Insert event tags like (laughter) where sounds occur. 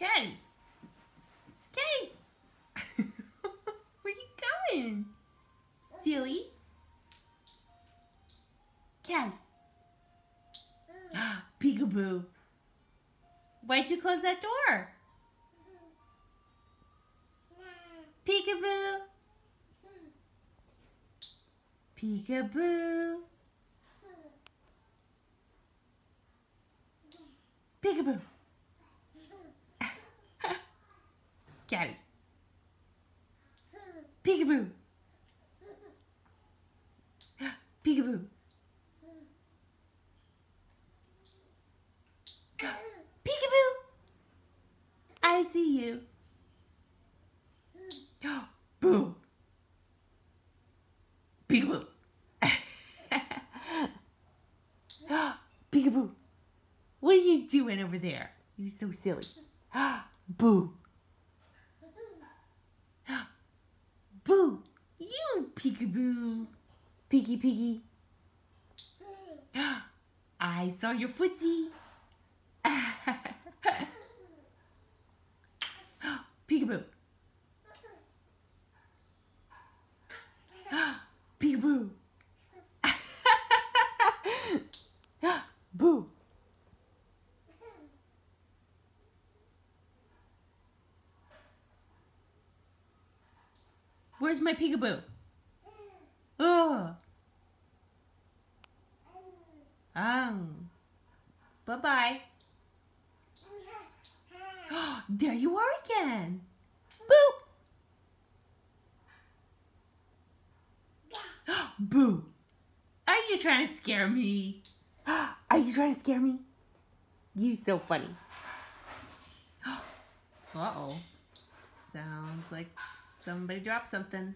Kay! Kay! (laughs) Where you going? Silly? Kay! (gasps) Peekaboo! Why'd you close that door? Peekaboo! Peekaboo! Peekaboo! Daddy. Peekaboo. Peekaboo. Peekaboo. I see you. Boo. Peekaboo. Peekaboo. What are you doing over there? You're so silly. Boo. Peekaboo. Peeky peeky. (gasps) I saw your footsie. (gasps) Peekaboo. (gasps) Peekaboo. (laughs) Boo. Where's my peekaboo? Um. Oh. Bye bye. (gasps) there you are again. Boo. (gasps) Boo. Are you trying to scare me? (gasps) Are you trying to scare me? You so funny. Uh-oh. Sounds like somebody dropped something.